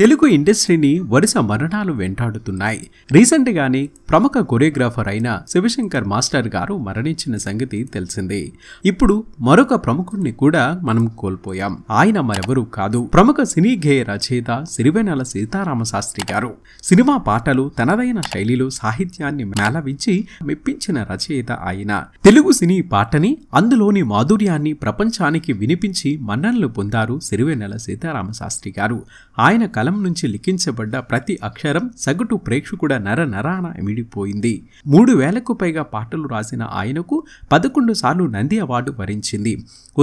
తెలుగు ఇండస్ట్రీని వరుస మరణాలు వెంటాడుతున్నాయి రీసెంట్ గానే ప్రముఖ కొరియోగ్రాఫర్ అయిన శివశంకర్ మాస్టర్ గారు మరణించిన సంగతి తెలిసిందే ఇప్పుడు మరొక ప్రముఖుడిని కూడా మనం కోల్పోయాం ఆయన మరెవరూ కాదు ప్రముఖ సినీ గేయ రచయిత సిరివేనల సీతారామ శాస్త్రి గారు సినిమా పాటలు తనదైన శైలిలో సాహిత్యాన్ని మేళవించి మెప్పించిన రచయిత ఆయన తెలుగు సినీ పాటని అందులోని మాధుర్యాన్ని ప్రపంచానికి వినిపించి మన్ననలు పొందారు సిరివేనల సీతారామ శాస్త్రి గారు ఆయన కలం నుంచి లిఖించబడ్డ ప్రతి అక్షరం సగటు ప్రేక్షకుడ నర నరాన విడిపోయింది మూడు వేలకు పైగా పాటలు రాసిన ఆయనకు పదకొండు సార్లు నంది అవార్డు వరించింది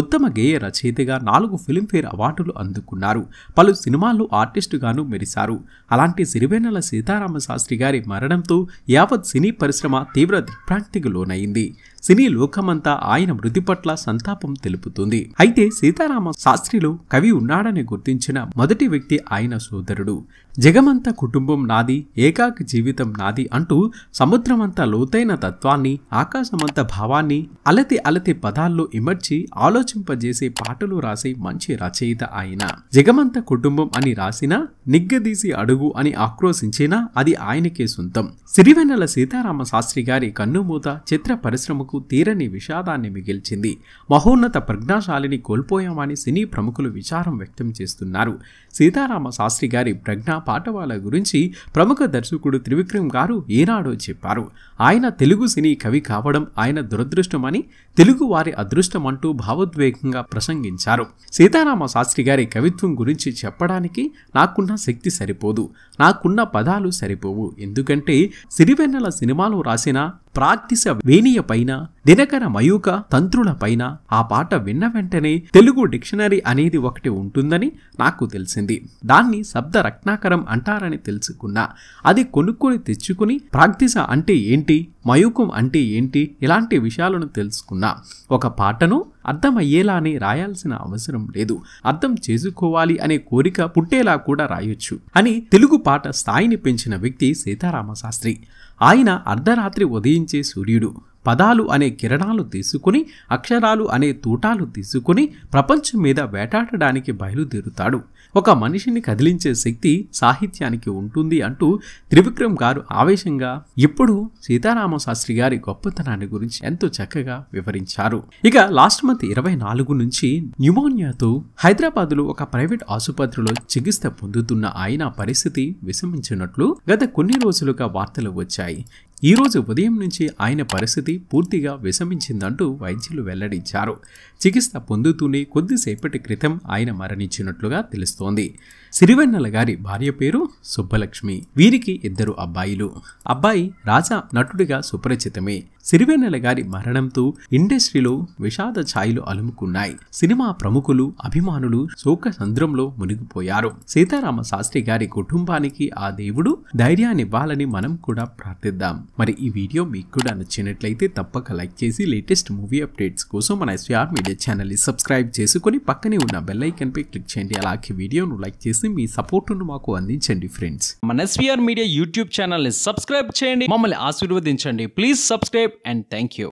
ఉత్తమ గేయ రచయితగా నాలుగు ఫిల్మ్ఫేర్ అవార్డులు అందుకున్నారు పలు సినిమాల్లో ఆర్టిస్టుగాను మెరిశారు అలాంటి సిరివేనల సీతారామ శాస్త్రి గారి మరణంతో యావత్ సినీ పరిశ్రమ తీవ్ర దిగ్భ్రాంతికి లోనైంది సినీ లోకమంతా ఆయన మృతి పట్ల సంతాపం తెలుపుతుంది అయితే సీతారామ శాస్త్రిలో కవి ఉన్నాడని గుర్తించిన మొదటి వ్యక్తి ఆయన సోదరుడు జగమంత కుటుంబం నాది ఏకాక జీవితం నాది అంటూ సముద్రమంత లోతైన తత్వాన్ని ఆకాశమంత భావాన్ని అలతి అలతి పదాల్లో ఇమర్చి ఆలోచింపజేసే పాటలు రాసే మంచి రచయిత ఆయన జగమంత కుటుంబం అని రాసినా నిగ్గదీసి అడుగు అని ఆక్రోశించినా అది ఆయనకే సొంతం సిరివెన్నెల సీతారామ శాస్త్రి గారి కన్నుమూత చిత్ర పరిశ్రమ కుటుంబాలకు తీరని విషాదాన్ని మిగిల్చింది మహోన్నత ప్రజ్ఞాశాలిని కోల్పోయామని సినీ ప్రముఖులు విచారం వ్యక్తం చేస్తున్నారు సీతారామ శాస్త్రి గారి ప్రజ్ఞా పాఠవాల గురించి ప్రముఖ దర్శకుడు త్రివిక్రమ్ గారు ఈనాడో చెప్పారు ఆయన తెలుగు సినీ కవి కావడం ఆయన దురదృష్టమని తెలుగు వారి అదృష్టమంటూ భావోద్వేగంగా ప్రసంగించారు సీతారామ శాస్త్రి గారి కవిత్వం గురించి చెప్పడానికి నాకున్న శక్తి సరిపోదు నాకున్న పదాలు సరిపోవు ఎందుకంటే సిరివెన్నెల సినిమాలు రాసినా ప్రాక్టీస్ వేణియ పైన దినకర మయూక తంత్రులపైన ఆ పాట విన్న వెంటనే తెలుగు డిక్షనరీ అనేది ఒకటి ఉంటుందని నాకు తెలిసింది దాన్ని శబ్ద రత్నాకరం అంటారని తెలుసుకున్నా అది కొనుక్కొని తెచ్చుకుని ప్రాక్టీస అంటే ఏంటి మయూకం అంటే ఏంటి ఇలాంటి విషయాలను తెలుసుకున్నా ఒక పాటను అర్థమయ్యేలానే రాయాల్సిన అవసరం లేదు అర్థం చేసుకోవాలి అనే కోరిక పుట్టేలా కూడా రాయొచ్చు అని తెలుగు పాట స్థాయిని పెంచిన వ్యక్తి సీతారామశాస్త్రి ఆయన అర్ధరాత్రి ఉదయించే సూర్యుడు పదాలు అనే కిరణాలు తీసుకుని అక్షరాలు అనే తూటాలు తీసుకుని ప్రపంచం మీద వేటాడడానికి బయలుదేరుతాడు ఒక మనిషిని కదిలించే శక్తి సాహిత్యానికి ఉంటుంది అంటూ త్రివిక్రమ్ గారు ఆవేశంగా ఇప్పుడు సీతారామశాస్త్రి గారి గొప్పతనాన్ని గురించి ఎంతో చక్కగా వివరించారు ఇక లాస్ట్ మంత్ ఇరవై నాలుగు నుంచి న్యూమోనియాతో హైదరాబాద్లో ఒక ప్రైవేట్ ఆసుపత్రిలో చికిత్స పొందుతున్న ఆయన పరిస్థితి విషమించినట్లు గత కొన్ని రోజులుగా వార్తలు వచ్చాయి ఈరోజు ఉదయం నుంచి ఆయన పరిస్థితి పూర్తిగా విషమించిందంటూ వైద్యులు వెల్లడించారు చికిత్స పొందుతూనే కొద్దిసేపటి క్రితం ఆయన మరణించినట్లుగా తెలుస్తోంది సిరివెన్నెల గారి భార్య పేరు సుబ్బలక్ష్మి వీరికి ఇద్దరు అబ్బాయిలు అబ్బాయి రాజా నటుడిగా సుపరిచితమే సిరివెన్నెల గారి మరణంతో ఇండస్ట్రీలో విషాద ఛాయలు అలుముకున్నాయి సినిమా ప్రముఖులు అభిమానులు శోక సంద్రంలో మునిగిపోయారు సీతారామ శాస్త్రి గారి కుటుంబానికి ఆ దేవుడు ధైర్యాన్నివ్వాలని మనం కూడా ప్రార్థిద్దాం మరి ఈ వీడియో మీకు కూడా నచ్చినట్లయితే తప్పక లైక్ చేసి లేటెస్ట్ మూవీ అప్డేట్స్ కోసం మన ఎస్విఆర్ మీడియా ఛానల్ని సబ్స్క్రైబ్ చేసుకొని పక్కనే ఉన్న బెల్లైకన్పై క్లిక్ చేయండి అలాగే వీడియోను లైక్ చేసి మీ సపోర్టును మాకు అందించండి ఫ్రెండ్స్ మన ఎస్విఆర్ మీడియా యూట్యూబ్ ఛానల్ని సబ్స్క్రైబ్ చేయండి మమ్మల్ని ఆశీర్వదించండి please subscribe and thank you